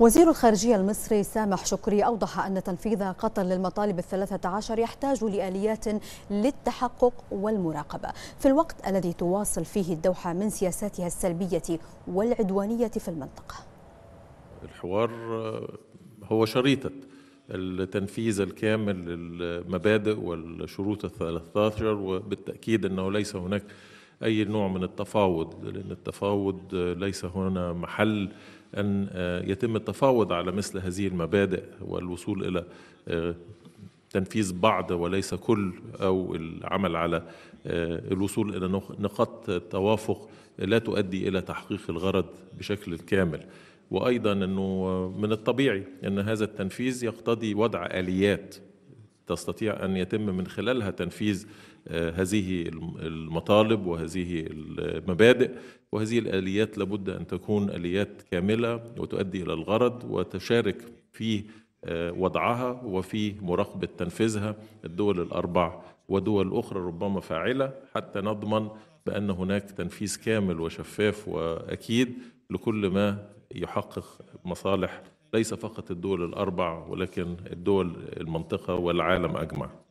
وزير الخارجية المصري سامح شكري أوضح أن تنفيذ قطر للمطالب الثلاثة عشر يحتاج لآليات للتحقق والمراقبة في الوقت الذي تواصل فيه الدوحة من سياساتها السلبية والعدوانية في المنطقة الحوار آه، هو شريطة التنفيذ الكامل للمبادئ والشروط الثلاثة عشر وبالتأكيد أنه ليس هناك أي نوع من التفاوض لأن التفاوض ليس هنا محل أن آه، يتم التفاوض على مثل هذه المبادئ والوصول إلى آه، تنفيذ بعض وليس كل أو العمل على آه، الوصول إلى نقاط توافق لا تؤدي إلى تحقيق الغرض بشكل كامل وأيضا أنه من الطبيعي أن هذا التنفيذ يقتضي وضع آليات تستطيع ان يتم من خلالها تنفيذ آه، هذه المطالب وهذه المبادئ وهذه الاليات لابد ان تكون اليات كامله وتؤدي الى الغرض وتشارك في آه، وضعها وفي مراقبه تنفيذها الدول الاربع ودول اخرى ربما فاعله حتى نضمن بان هناك تنفيذ كامل وشفاف واكيد لكل ما يحقق مصالح ليس فقط الدول الأربع ولكن الدول المنطقة والعالم أجمع